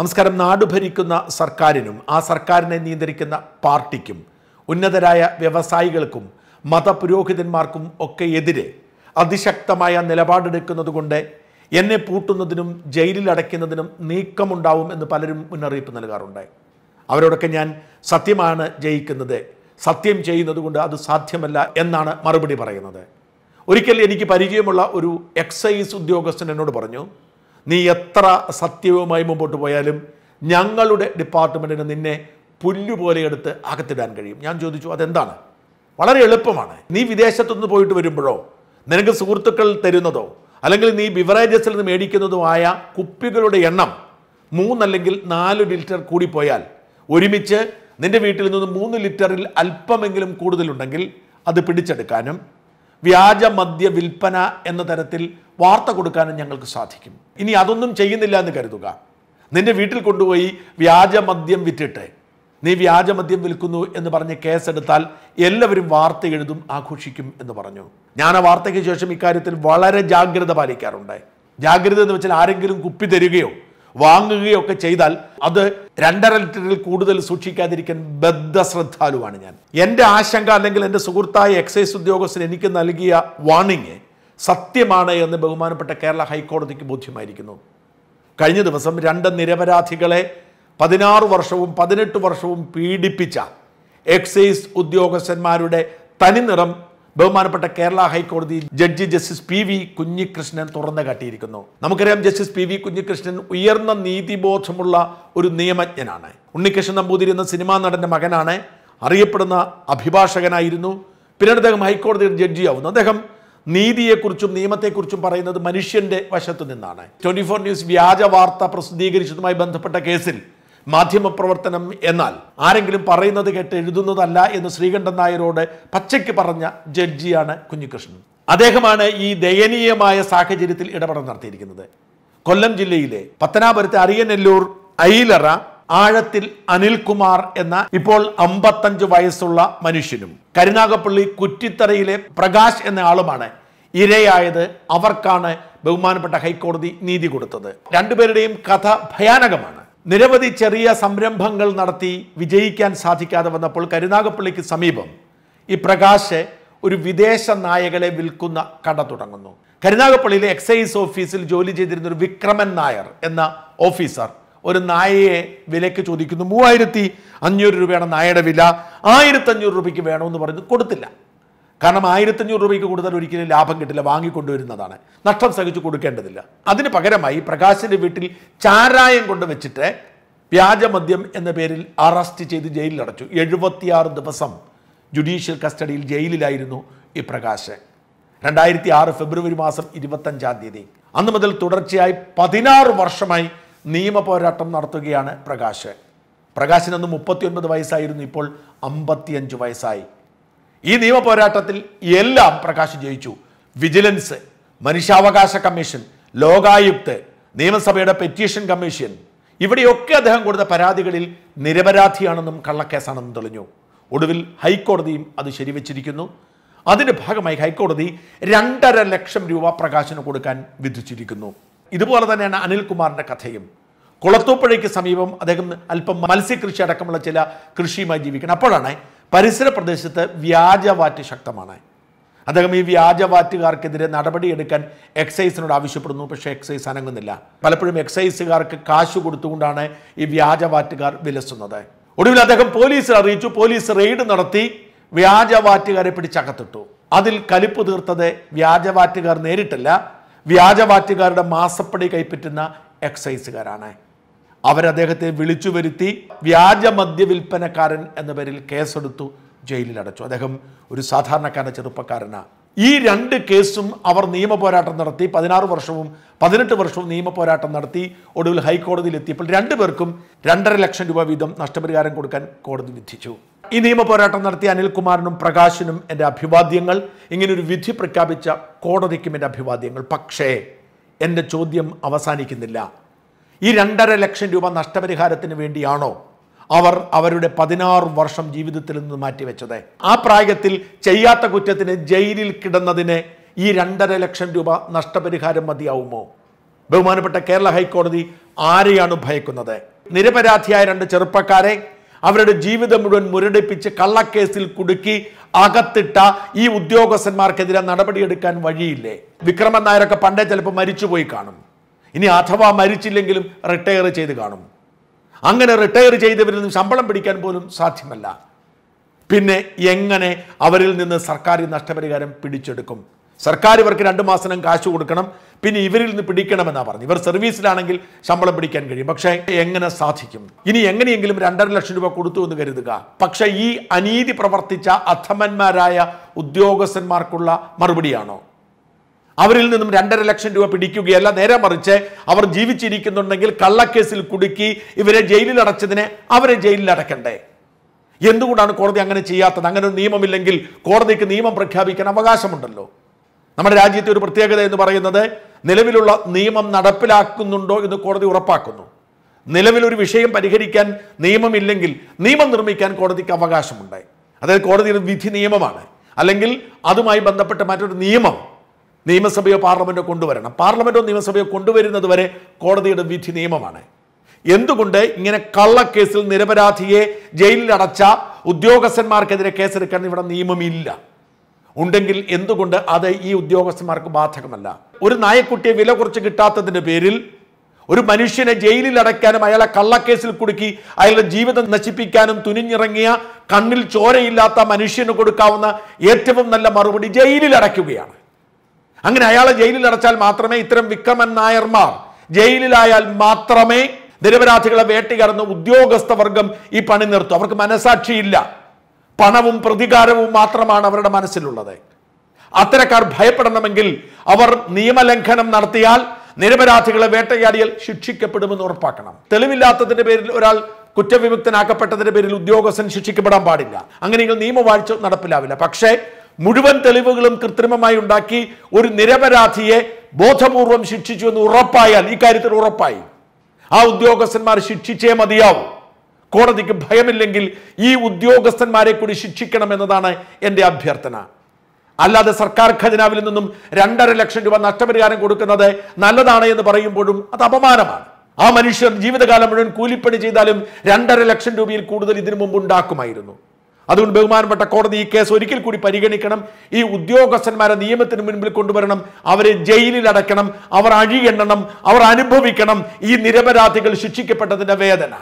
നമസ്കാരം നാട് ഭരിക്കുന്ന സർക്കാരിനും ആ സർക്കാരിനെ നിയന്ത്രിക്കുന്ന പാർട്ടിക്കും ഉന്നതരായ വ്യവസായികൾക്കും മതപുരോഹിതന്മാർക്കും ഒക്കെ എതിരെ അതിശക്തമായ നിലപാടെടുക്കുന്നതുകൊണ്ട് എന്നെ പൂട്ടുന്നതിനും ജയിലിൽ അടയ്ക്കുന്നതിനും നീക്കമുണ്ടാവും എന്ന് പലരും മുന്നറിയിപ്പ് നൽകാറുണ്ട് അവരോടൊക്കെ ഞാൻ സത്യമാണ് ജയിക്കുന്നത് സത്യം ചെയ്യുന്നത് കൊണ്ട് അത് സാധ്യമല്ല എന്നാണ് മറുപടി പറയുന്നത് ഒരിക്കൽ എനിക്ക് പരിചയമുള്ള ഒരു എക്സൈസ് ഉദ്യോഗസ്ഥൻ എന്നോട് പറഞ്ഞു നീ എത്ര സത്യവുമായി മുമ്പോട്ട് പോയാലും ഞങ്ങളുടെ ഡിപ്പാർട്ട്മെൻറ്റിന് നിന്നെ പുല്ലുപോലെ എടുത്ത് അകത്തിടാൻ കഴിയും ഞാൻ ചോദിച്ചു അതെന്താണ് വളരെ എളുപ്പമാണ് നീ വിദേശത്തുനിന്ന് പോയിട്ട് വരുമ്പോഴോ നിനക്ക് സുഹൃത്തുക്കൾ തരുന്നതോ അല്ലെങ്കിൽ നീ ബിവറേജസിൽ നിന്ന് ആയ കുപ്പികളുടെ എണ്ണം മൂന്നല്ലെങ്കിൽ നാല് ലിറ്റർ കൂടിപ്പോയാൽ ഒരുമിച്ച് നിന്റെ വീട്ടിൽ നിന്ന് മൂന്ന് ലിറ്ററിൽ അല്പമെങ്കിലും കൂടുതലുണ്ടെങ്കിൽ അത് പിടിച്ചെടുക്കാനും വ്യാജ മദ്യ വിൽപ്പന എന്ന തരത്തിൽ വാർത്ത കൊടുക്കാനും ഞങ്ങൾക്ക് സാധിക്കും ഇനി അതൊന്നും ചെയ്യുന്നില്ല എന്ന് കരുതുക നിന്റെ വീട്ടിൽ കൊണ്ടുപോയി വ്യാജമദ്യം വിറ്റിട്ട് നീ വ്യാജമദ്യം വിൽക്കുന്നു എന്ന് പറഞ്ഞ് കേസെടുത്താൽ എല്ലാവരും വാർത്ത എഴുതും ആഘോഷിക്കും എന്ന് പറഞ്ഞു ഞാൻ ആ വാർത്തയ്ക്ക് ശേഷം ഇക്കാര്യത്തിൽ വളരെ ജാഗ്രത പാലിക്കാറുണ്ട് ജാഗ്രത എന്ന് വെച്ചാൽ ആരെങ്കിലും കുപ്പി തരികയോ വാങ്ങുകയോ ഒക്കെ ചെയ്താൽ അത് രണ്ടര ലിറ്ററിൽ കൂടുതൽ സൂക്ഷിക്കാതിരിക്കാൻ ബദ്ധശ്രദ്ധാലുവാണ് ഞാൻ എൻ്റെ ആശങ്ക അല്ലെങ്കിൽ എൻ്റെ സുഹൃത്തായ എക്സൈസ് ഉദ്യോഗസ്ഥൻ എനിക്ക് നൽകിയ വാണിങ് സത്യമാണ് എന്ന് ബഹുമാനപ്പെട്ട കേരള ഹൈക്കോടതിക്ക് ബോധ്യമായിരിക്കുന്നു കഴിഞ്ഞ ദിവസം രണ്ട് നിരപരാധികളെ പതിനാറ് വർഷവും പതിനെട്ട് വർഷവും പീഡിപ്പിച്ച എക്സൈസ് ഉദ്യോഗസ്ഥന്മാരുടെ തനിനിറം ബഹുമാനപ്പെട്ട കേരള ഹൈക്കോടതി judge justice P V Kunhikrishnan തുറന്നു കാട്ടിയിരിക്കുന്നു നമുക്കറിയാം ജസ്റ്റിസ് പി വി കുഞ്ഞികൃഷ്ണൻ ഉയർന്ന നീതിബോധമുള്ള ഒരു നിയമജ്ഞനാണ് ഉണ്ണികൃഷ്ണൻ നമ്പൂതിരി എന്ന സിനിമാ നടൻ്റെ മകനാണ് അറിയപ്പെടുന്ന അഭിഭാഷകനായിരുന്നു പിന്നീട് അദ്ദേഹം ഹൈക്കോടതിയിൽ ജഡ്ജിയാവുന്നു അദ്ദേഹം നീതിയെക്കുറിച്ചും നിയമത്തെക്കുറിച്ചും പറയുന്നത് മനുഷ്യന്റെ വശത്തു നിന്നാണ് ട്വന്റി ഫോർ ന്യൂസ് വ്യാജ വാർത്ത പ്രസിദ്ധീകരിച്ചതുമായി ബന്ധപ്പെട്ട കേസിൽ മാധ്യമപ്രവർത്തനം എന്നാൽ ആരെങ്കിലും പറയുന്നത് കേട്ട് എഴുതുന്നതല്ല എന്ന് ശ്രീകണ്ഠൻ നായരോട് പച്ചയ്ക്ക് പറഞ്ഞ ജഡ്ജിയാണ് കുഞ്ഞികൃഷ്ണൻ അദ്ദേഹമാണ് ഈ ദയനീയമായ സാഹചര്യത്തിൽ ഇടപെടൽ നടത്തിയിരിക്കുന്നത് കൊല്ലം ജില്ലയിലെ പത്തനാപുരത്തെ അറിയനെല്ലൂർ ഐലറ ആഴത്തിൽ അനിൽകുമാർ എന്ന ഇപ്പോൾ അമ്പത്തഞ്ച് വയസ്സുള്ള മനുഷ്യനും കരുനാഗപ്പള്ളി കുറ്റിത്തറയിലെ പ്രകാശ് എന്ന ആളുമാണ് ഇരയായത് അവർക്കാണ് ബഹുമാനപ്പെട്ട ഹൈക്കോടതി നീതി കൊടുത്തത് രണ്ടുപേരുടെയും കഥ ഭയാനകമാണ് നിരവധി ചെറിയ സംരംഭങ്ങൾ നടത്തി വിജയിക്കാൻ സാധിക്കാതെ വന്നപ്പോൾ കരുനാഗപ്പള്ളിക്ക് സമീപം ഈ പ്രകാശ് ഒരു വിദേശ നായകളെ വിൽക്കുന്ന കട തുടങ്ങുന്നു കരുനാഗപ്പള്ളിയിലെ എക്സൈസ് ഓഫീസിൽ ജോലി ചെയ്തിരുന്ന ഒരു വിക്രമൻ നായർ എന്ന ഓഫീസർ ഒരു നായയെ വിലയ്ക്ക് ചോദിക്കുന്നു മൂവായിരത്തി അഞ്ഞൂറ് രൂപയാണ് നായയുടെ വില ആയിരത്തഞ്ഞൂറ് രൂപയ്ക്ക് വേണമെന്ന് പറഞ്ഞ് കൊടുത്തില്ല കാരണം ആയിരത്തഞ്ഞൂറ് രൂപയ്ക്ക് കൂടുതൽ ഒരിക്കലും ലാഭം കിട്ടില്ല വാങ്ങിക്കൊണ്ടുവരുന്നതാണ് നഷ്ടം സഹിച്ചു കൊടുക്കേണ്ടതില്ല അതിന് പകരമായി പ്രകാശിൻ്റെ വീട്ടിൽ ചാരായം കൊണ്ട് വെച്ചിട്ട് വ്യാജമദ്യം എന്ന പേരിൽ അറസ്റ്റ് ചെയ്ത് ജയിലിലടച്ചു എഴുപത്തിയാറ് ദിവസം ജുഡീഷ്യൽ കസ്റ്റഡിയിൽ ജയിലിലായിരുന്നു ഈ പ്രകാശ് രണ്ടായിരത്തി ആറ് ഫെബ്രുവരി മാസം ഇരുപത്തഞ്ചാം തീയതി അന്ന് മുതൽ തുടർച്ചയായി പതിനാറ് വർഷമായി നിയമ പോരാട്ടം നടത്തുകയാണ് പ്രകാശ് പ്രകാശിനന്ന് മുപ്പത്തിയൊൻപത് വയസ്സായിരുന്നു ഇപ്പോൾ അമ്പത്തിയഞ്ച് വയസ്സായി ഈ നിയമ പോരാട്ടത്തിൽ എല്ലാം പ്രകാശ് ജയിച്ചു വിജിലൻസ് മനുഷ്യാവകാശ കമ്മീഷൻ ലോകായുക്ത് നിയമസഭയുടെ പെറ്റീഷൻ കമ്മീഷൻ ഇവിടെയൊക്കെ അദ്ദേഹം കൊടുത്ത പരാതികളിൽ നിരപരാധിയാണെന്നും കള്ളക്കേസാണെന്നും തെളിഞ്ഞു ഒടുവിൽ ഹൈക്കോടതിയും അത് ശരിവച്ചിരിക്കുന്നു അതിൻ്റെ ഭാഗമായി ഹൈക്കോടതി രണ്ടര ലക്ഷം രൂപ പ്രകാശന് കൊടുക്കാൻ വിധിച്ചിരിക്കുന്നു ഇതുപോലെ തന്നെയാണ് അനിൽകുമാറിൻ്റെ കഥയും കുളത്തൂപ്പുഴയ്ക്ക് സമീപം അദ്ദേഹം അല്പം മത്സ്യകൃഷി അടക്കമുള്ള ചില കൃഷിയുമായി ജീവിക്കണം അപ്പോഴാണ് പരിസര പ്രദേശത്ത് വ്യാജവാറ്റ് ശക്തമാണ് അദ്ദേഹം ഈ വ്യാജവാറ്റുകാർക്കെതിരെ നടപടിയെടുക്കാൻ എക്സൈസിനോട് ആവശ്യപ്പെടുന്നു പക്ഷേ എക്സൈസ് അനങ്ങുന്നില്ല പലപ്പോഴും എക്സൈസുകാർക്ക് കാശ് കൊടുത്തുകൊണ്ടാണ് ഈ വ്യാജവാറ്റുകാർ വിലസുന്നത് ഒടുവിൽ അദ്ദേഹം പോലീസിൽ അറിയിച്ചു പോലീസ് റെയ്ഡ് നടത്തി വ്യാജവാറ്റുകാരെ പിടിച്ചകത്തിട്ടു അതിൽ കലിപ്പ് തീർത്തത് വ്യാജവാറ്റുകാർ നേരിട്ടില്ല വ്യാജവാറ്റുകാരുടെ മാസപ്പടി കൈപ്പറ്റുന്ന എക്സൈസുകാരാണ് അവരദ്ദേഹത്തെ വിളിച്ചു വരുത്തി വ്യാജ മദ്യ വിൽപ്പനക്കാരൻ എന്ന പേരിൽ കേസെടുത്തു ജയിലിൽ അടച്ചു അദ്ദേഹം ഒരു സാധാരണക്കാരൻ ചെറുപ്പക്കാരനാണ് ഈ രണ്ട് കേസും അവർ നിയമ പോരാട്ടം നടത്തി പതിനാറ് വർഷവും പതിനെട്ട് വർഷവും നിയമ പോരാട്ടം നടത്തി ഒടുവിൽ ഹൈക്കോടതിയിൽ എത്തിയപ്പോൾ രണ്ടുപേർക്കും രണ്ടര ലക്ഷം രൂപ വീതം നഷ്ടപരിഹാരം കൊടുക്കാൻ കോടതി വിധിച്ചു ഈ നിയമപോരാട്ടം നടത്തിയ അനിൽകുമാറിനും പ്രകാശിനും എൻ്റെ അഭിവാദ്യങ്ങൾ ഇങ്ങനൊരു വിധി പ്രഖ്യാപിച്ച കോടതിക്കും എൻ്റെ അഭിവാദ്യങ്ങൾ പക്ഷേ എൻ്റെ ചോദ്യം അവസാനിക്കുന്നില്ല ഈ രണ്ടര ലക്ഷം രൂപ നഷ്ടപരിഹാരത്തിന് വേണ്ടിയാണോ അവർ അവരുടെ പതിനാറ് വർഷം ജീവിതത്തിൽ നിന്ന് മാറ്റിവെച്ചത് ആ പ്രായത്തിൽ ചെയ്യാത്ത കുറ്റത്തിന് ജയിലിൽ കിടന്നതിന് ഈ രണ്ടര ലക്ഷം രൂപ നഷ്ടപരിഹാരം മതിയാവുമോ ബഹുമാനപ്പെട്ട കേരള ഹൈക്കോടതി ആരെയാണ് ഭയക്കുന്നത് നിരപരാധിയായ രണ്ട് ചെറുപ്പക്കാരെ അവരുടെ ജീവിതം മുഴുവൻ മുരടിപ്പിച്ച് കള്ളക്കേസിൽ കുടുക്കി അകത്തിട്ട ഈ ഉദ്യോഗസ്ഥന്മാർക്കെതിരെ നടപടിയെടുക്കാൻ വഴിയില്ലേ വിക്രമൻ നായരൊക്കെ പണ്ടേ ചിലപ്പോൾ മരിച്ചുപോയി കാണും ഇനി അഥവാ മരിച്ചില്ലെങ്കിലും റിട്ടയർ ചെയ്ത് കാണും അങ്ങനെ റിട്ടയർ ചെയ്തവരിൽ നിന്ന് ശമ്പളം പിടിക്കാൻ പോലും സാധ്യമല്ല പിന്നെ എങ്ങനെ അവരിൽ നിന്ന് സർക്കാർ നഷ്ടപരിഹാരം പിടിച്ചെടുക്കും സർക്കാർ ഇവർക്ക് രണ്ട് മാസം കാശ് കൊടുക്കണം പിന്നെ ഇവരിൽ നിന്ന് പിടിക്കണമെന്നാണ് പറഞ്ഞു ഇവർ സർവീസിലാണെങ്കിൽ ശമ്പളം പിടിക്കാൻ കഴിയും പക്ഷേ എങ്ങനെ സാധിക്കും ഇനി എങ്ങനെയെങ്കിലും രണ്ടര ലക്ഷം രൂപ കൊടുത്തു എന്ന് കരുതുക പക്ഷേ ഈ അനീതി പ്രവർത്തിച്ച അധമന്മാരായ ഉദ്യോഗസ്ഥന്മാർക്കുള്ള മറുപടിയാണോ അവരിൽ നിന്നും രണ്ടര ലക്ഷം രൂപ പിടിക്കുകയല്ല നേരെ മറിച്ച് അവർ ജീവിച്ചിരിക്കുന്നുണ്ടെങ്കിൽ കള്ളക്കേസിൽ കുടുക്കി ഇവരെ ജയിലിൽ അടച്ചതിനെ അവരെ ജയിലിൽ അടക്കണ്ടേ എന്തുകൊണ്ടാണ് കോടതി അങ്ങനെ ചെയ്യാത്തത് അങ്ങനെ ഒരു നിയമമില്ലെങ്കിൽ കോടതിക്ക് നിയമം പ്രഖ്യാപിക്കാൻ അവകാശമുണ്ടല്ലോ നമ്മുടെ രാജ്യത്തെ ഒരു പ്രത്യേകത എന്ന് പറയുന്നത് നിലവിലുള്ള നിയമം നടപ്പിലാക്കുന്നുണ്ടോ എന്ന് കോടതി ഉറപ്പാക്കുന്നു നിലവിലൊരു വിഷയം പരിഹരിക്കാൻ നിയമമില്ലെങ്കിൽ നിയമം നിർമ്മിക്കാൻ കോടതിക്ക് അവകാശമുണ്ട് അതായത് കോടതിയുടെ വിധി നിയമമാണ് അല്ലെങ്കിൽ അതുമായി ബന്ധപ്പെട്ട മറ്റൊരു നിയമം നിയമസഭയോ പാർലമെൻറ്റോ കൊണ്ടുവരണം പാർലമെൻറ്റോ നിയമസഭയോ കൊണ്ടുവരുന്നത് വരെ കോടതിയുടെ വിധി നിയമമാണ് എന്തുകൊണ്ട് ഇങ്ങനെ കള്ളക്കേസിൽ നിരപരാധിയെ ജയിലിൽ ഉദ്യോഗസ്ഥന്മാർക്കെതിരെ കേസെടുക്കാൻ ഇവിടെ നിയമമില്ല ഉണ്ടെങ്കിൽ എന്തുകൊണ്ട് അത് ഈ ഉദ്യോഗസ്ഥന്മാർക്ക് ബാധകമല്ല ഒരു നായക്കുട്ടിയെ വില കുറച്ച് കിട്ടാത്തതിൻ്റെ പേരിൽ ഒരു മനുഷ്യനെ ജയിലിൽ അടയ്ക്കാനും അയാളെ കള്ളക്കേസിൽ കുടുക്കി അയാളുടെ ജീവിതം നശിപ്പിക്കാനും തുനിഞ്ഞിറങ്ങിയ കണ്ണിൽ ചോരയില്ലാത്ത മനുഷ്യന് കൊടുക്കാവുന്ന ഏറ്റവും നല്ല മറുപടി ജയിലിൽ അടയ്ക്കുകയാണ് അങ്ങനെ അയാളെ ജയിലിൽ അടച്ചാൽ മാത്രമേ ഇത്തരം വിക്രമൻ നായർമാർ ജയിലിലായാൽ മാത്രമേ നിരപരാധികളെ വേട്ടയാടുന്ന ഉദ്യോഗസ്ഥ വർഗം ഈ പണി നിർത്തും അവർക്ക് മനസാക്ഷിയില്ല പണവും പ്രതികാരവും മാത്രമാണ് അവരുടെ മനസ്സിലുള്ളത് അത്തരക്കാർ ഭയപ്പെടണമെങ്കിൽ അവർ നിയമലംഘനം നടത്തിയാൽ നിരപരാധികളെ വേട്ടയാടിയാൽ ശിക്ഷിക്കപ്പെടുമെന്ന് ഉറപ്പാക്കണം തെളിവില്ലാത്തതിന്റെ പേരിൽ ഒരാൾ കുറ്റവിമുക്തനാക്കപ്പെട്ടതിന്റെ പേരിൽ ഉദ്യോഗസ്ഥൻ ശിക്ഷിക്കപ്പെടാൻ പാടില്ല അങ്ങനെയെങ്കിൽ നിയമവാഴ്ച നടപ്പിലാവില്ല പക്ഷേ മുഴുവൻ തെളിവുകളും കൃത്രിമമായി ഉണ്ടാക്കി ഒരു നിരപരാധിയെ ബോധപൂർവം ശിക്ഷിച്ചു എന്ന് ഉറപ്പായാൽ കാര്യത്തിൽ ഉറപ്പായി ആ ഉദ്യോഗസ്ഥന്മാർ ശിക്ഷിച്ചേ മതിയാവും കോടതിക്ക് ഭയമില്ലെങ്കിൽ ഈ ഉദ്യോഗസ്ഥന്മാരെ കൂടി ശിക്ഷിക്കണം എന്നതാണ് എൻ്റെ അഭ്യർത്ഥന അല്ലാതെ സർക്കാർ ഖജനാവിൽ നിന്നും രണ്ടര ലക്ഷം രൂപ നഷ്ടപരിഹാരം കൊടുക്കുന്നത് നല്ലതാണ് എന്ന് പറയുമ്പോഴും അത് അപമാനമാണ് ആ മനുഷ്യർ ജീവിതകാലം മുഴുവൻ കൂലിപ്പണി ചെയ്താലും രണ്ടര ലക്ഷം രൂപയിൽ കൂടുതൽ ഇതിനു മുമ്പ് ഉണ്ടാക്കുമായിരുന്നു അതുകൊണ്ട് ബഹുമാനപ്പെട്ട കോടതി ഈ കേസ് ഒരിക്കൽ കൂടി പരിഗണിക്കണം ഈ ഉദ്യോഗസ്ഥന്മാരെ നിയമത്തിന് മുൻപിൽ കൊണ്ടുവരണം അവരെ ജയിലിൽ അടക്കണം അവർ അഴിയെണ്ണണം അവർ അനുഭവിക്കണം ഈ നിരപരാധികൾ ശിക്ഷിക്കപ്പെട്ടതിൻ്റെ വേദന